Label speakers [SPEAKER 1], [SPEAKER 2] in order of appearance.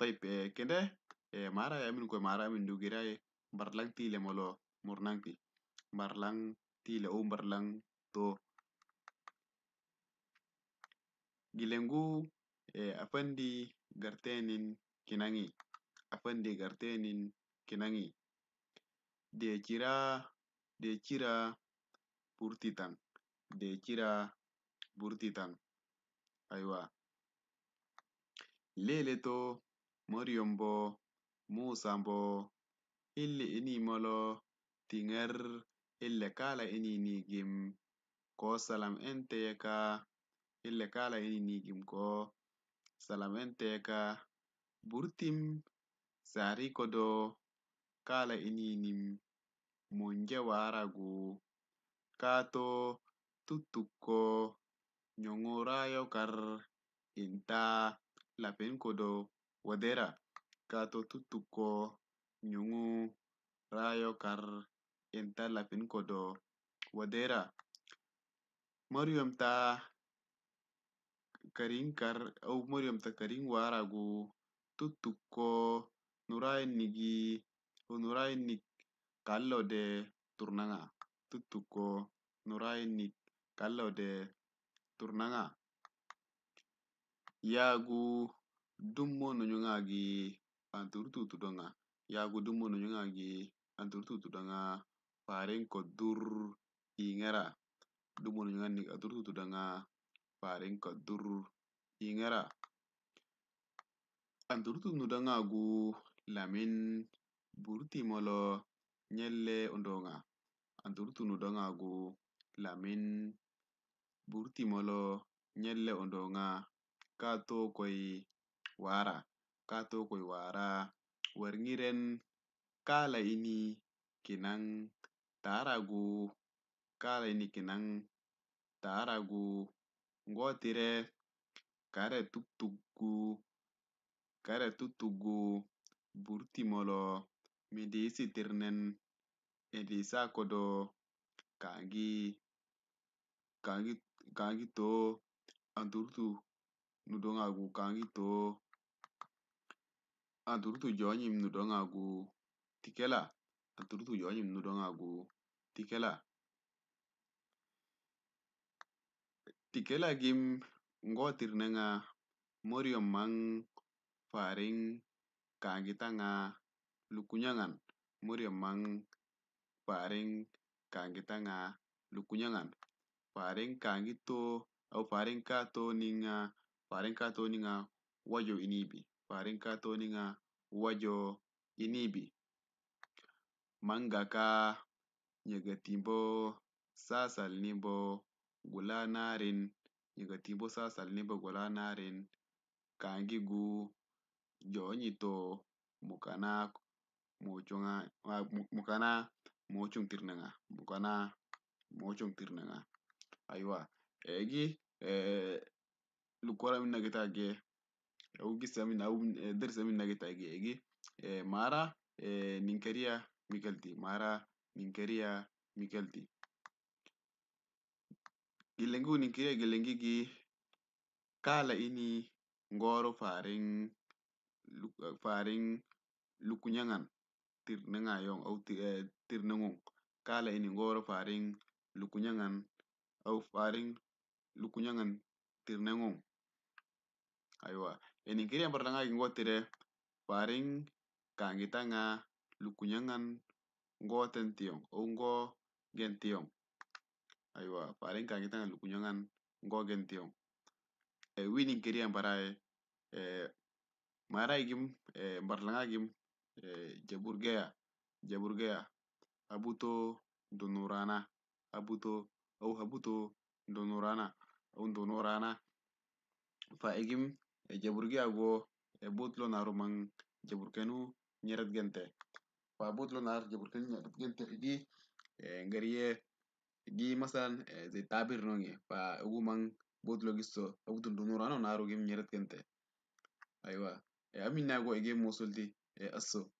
[SPEAKER 1] طيب كده معرة من كوي معرة من دوجيراي برلان تي لمولو مورنان تي برلان تي لأو برلان تو جيلنجو أفندي غرتينين كناني أفندي غرتينين كناني دي كيرا دي كيرا بورتيتان دي كيرا بورتيتان أيوة ليلة تو Maryam bo, Musa bo, ille ini molo, tinger, ille kala ini nigim, ko salam ente ka, ille kala ini nigim ko, salam ente ka, burtim, sari kodo, kala ini nim, munje waragu, kato, tutukko, nyongurayo kar, inta, lapin kodo, Wadera kato tutuko nyungu rayo kar enta lapin kodo wadera. Moryom ta karin kar au moryom ta wara waragu tutuko nurai nurai nik nurayinnik de turnanga tutuko nurai nurayinnik de turnanga Yagu dummo no nyongaagi anturtu tudonga yaago dummo no nyongaagi anturtu tudanga faren ko dur ingara dummo no nyonganni anturtu tudanga faren ko dur ingara anturtu nudangaagu lamin burtimolo nyelle ondonga anturtu nudangaagu lamin burtimolo nyelle ondonga kaa to wara kato koy wara ini kinang taragu, kinang tara kinang taragu, tire kare kare tuttuggu burtimolo midiisitirnen indiisa kodo to, too andurtu gu kangi to. Aturutu ah, joonyim nudhoŋaagu tikela. Aturutu ah, joonyim nudhoŋaagu tikela. Tikelagim ngootir naŋa moriyom maŋ faariŋ kaŋgitaŋa lukunyaŋan moriyom maŋ faariŋ kaŋgitaŋa lukunyaŋan faariŋ kaŋgi to aw kagito kaa too kato faariŋ kaa kato niŋa wajo iniibi farinka toninga wajo inibi mangaka nyegatimbo sasalnimbo gulanarin nyegatimbo sasalnimbo kangi gu, joonyito mukana mocunga mukana tirnanga, mukana tirnanga, aywa egi eh, lukora geta ge ogissa min awun e, dersa min nageta egi e mara e ninkeria mikelti mara ninkeria mikelti Gilengu ninkeria gilengi, kariya kala ini ngoro faring e, faring lukunyangan tirnanga yon au e, nengung kala ini ngoro faring lukunyangan au faring lukunyangan Ayo. aywa ini yang pertama Eninkiri ampurranaki parín kanguitãnga lukuñangan ngo tention o oh, ngo gention, aigua parín kanguitãnga lukuñangan ngo gention eh, gim, ambarae eh. eh, mara'aigim ya, gim e jaburgea ya? jaburgea ya? abuto donurana abuto habuto abuto donurana ou oh, donurana fa egim jabur gi au bo but lo naruman jabur kenu nyerat gente lo nar فابوت لون عارف جبر كل قلت دي قريه دي مثلا زي تعبير نوني فهو من بود لو قصو او دون دونور انا نارو جيم نيرت كنت ايوه امين ناقو اجيب موصول e asso